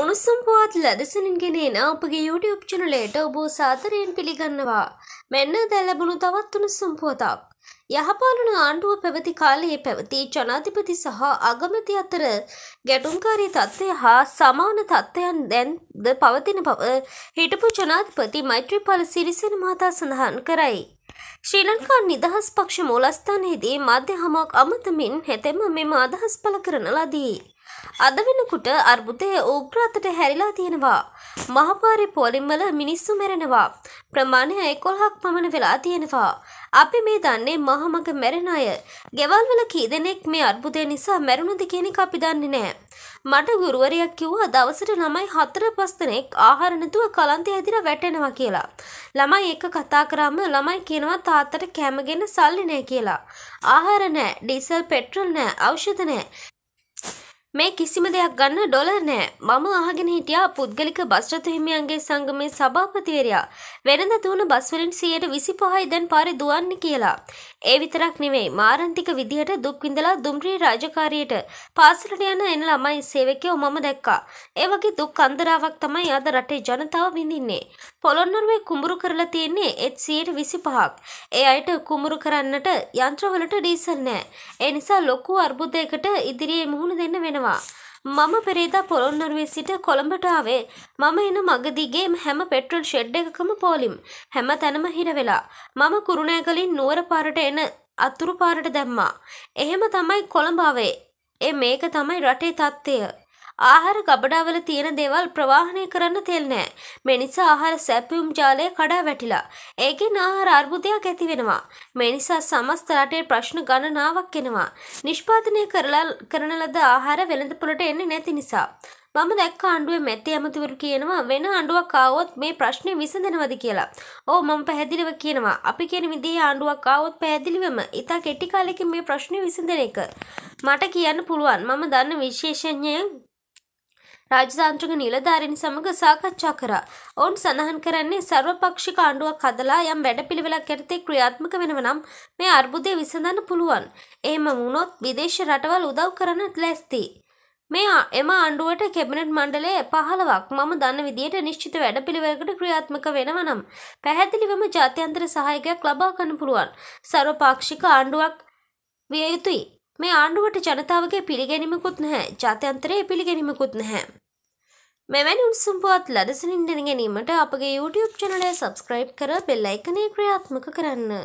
උණුසුම් පුවත් ලදසනින් ගෙනෙන අපගේ YouTube චැනලයට ඔබ සාදරයෙන් පිළිගන්නවා. මෙන්න දැලබුණු තවත් උණුසුම් පුවතක්. යහපාලන ආණ්ඩුව පැවති කාලයේ පැවති ජනාධිපති සහ අගමැති අතර ගැටුම්කාරී තත්ත්වය හා සමාන තත්ත්වයන් දැන්ද පවතින බව හිටපු ජනාධිපති මෛත්‍රීපාල සිරිසේන මහතා සඳහන් කරයි. ශ්‍රී ලංකා නිදහස් පක්ෂ මූලස්ථානයේදී මාධ්‍ය හමුවක් අමතමින් හෙතෙම මෙම අදහස් පළ කරන ලදී. අද වෙනකොට අර්බුදය උග්‍රතට හැරිලා තියෙනවා. මහපාරේ පොලිම්වල මිනිස්සු මැරෙනවා. ප්‍රමාණය 11ක් පමණ වෙලා තියෙනවා. අපි මේ දන්නේ මහමග මැරෙන අය. ගෙවල්වල කී දෙනෙක් මේ අර්බුදය නිසා මැරුණද කියන එක අපි දන්නේ නැහැ. මට ගුරුවරයෙක් කිව්වා දවසට ළමයි 4-5 දෙනෙක් ආහාර නැතුව කලන්තය ඇදිලා වැටෙනවා කියලා. ළමයි එක කතා කරාම ළමයි කියනවා තාත්තට කැමගෙන සල්ලි නැහැ කියලා. ආහාර නැහැ, ඩීසල් පෙට්‍රල් නැහැ, ඖෂධ නැහැ. මේ කිසිම දෙයක් ගන්න ඩොලර් නෑ. මම අහගෙන හිටියා පුද්ගලික බස්රථ හිමියන්ගේ සංගමේ සභාපතිවරයා වෙනද දුවන බස් වලින් 125යි දැන් පාරේ දුවන්නේ කියලා. ඒ විතරක් නෙවෙයි මාරන්තික විදිහට දුක් විඳලා දුම්රිය රාජකාරියට පාසලට යන එන ළමයි සේවකයෝ මම දැක්කා. ඒ වගේ දුක් අන්දරාවක් තමයි අද රටේ ජනතාව විඳින්නේ. පොළොන්නරුවේ කුඹුරු කරලා තියෙන්නේ ඒත් 125ක්. ඒ අයට කුඹුරු කරන්නට යන්ත්‍රවලට ඩීසල් නැහැ. ඒ නිසා ලොකු අර්බුදයකට ඉදිරියේ මුහුණ දෙන්න වෙනවා. කරනවා. මම පෙරේදා පොළොන්නරුවේ සිට කොළඹට ආවේ. මම එන මගදිගේම හැම පෙට්‍රල් ෂෙඩ් එකකම පෝලිම්. හැම තැනම හිර වෙලා. මම කුරුණෑගලින් නුවර පාරට එන අතුරු පාරට දැම්මා. එහෙම තමයි කොළඹ ආවේ. ඒ මේක තමයි රටේ தත්ත්වය. ආහාර ගබඩාවල තියෙන දේවල් ප්‍රවාහනය කරන්න තෙල් නෑ. මේ නිසා ආහාර සැපයුම් ජාලය කඩා වැටිලා. ඒකෙන් ආහාර අර්බුදයක් ඇති වෙනවා. මේ නිසා සමස්ත රටේ ප්‍රශ්න ගණනාවක් එනවා. නිෂ්පාදනය කරලා කරන ලද ආහාර වෙළඳපොළට එන්නේ නැති නිසා. මම දැක්ක ආණ්ඩුවේ මැති ඇමතිවරු කියනවා වෙන ආණ්ඩුවක් ආවොත් මේ ප්‍රශ්නේ විසඳනවද කියලා. ඔව් මම පැහැදිලිව කියනවා. අපි කියන විදිහේ ආණ්ඩුවක් ආවොත් පැහැදිලිවම ඉතා කෙටි කාලෙකින් මේ ප්‍රශ්නේ විසඳන එක. මට කියන්න පුළුවන්. මම දන්න විශේෂඥයන් රාජතාන්ත්‍රික නිලධාරීන් සමග සාකච්ඡා කරා. ඔවුන් සඳහන් කරන්නේ සර්වපක්ෂික ආණ්ඩුවක් හදලා යම් වැඩපිළිවෙලක් යටතේ ක්‍රියාත්මක වෙනව නම් මේ අර්බුදය විසඳන්න පුළුවන්. එහෙම වුණොත් විදේශ රටවල් උදව් කරන්නත් ලැස්ති. මේ එම ආණ්ඩුවට කැබිනට් මණ්ඩලය 15ක් මම දන්න විදියට නිශ්චිත වැඩපිළිවෙලකට ක්‍රියාත්මක වෙනව නම් පැහැදිලිවම ජාත්‍යන්තර සහායකයක් ලබා ගන්න පුළුවන්. සර්වපාක්ෂික ආණ්ඩුවක් විය යුතුයි. මේ ආණ්ඩුවට ජනතාවගේ පිළිගැනීමකුත් නැහැ ජාත්‍යන්තරයේ පිළිගැනීමකුත් නැහැ. මෙවැනි උත්සම් පුවත් ලදසනින් දැන ගැනීමට අපගේ YouTube චැනලය සබස්ක්‍රයිබ් කර බෙල් අයිකනේ ක්‍රියාත්මක කරන්න.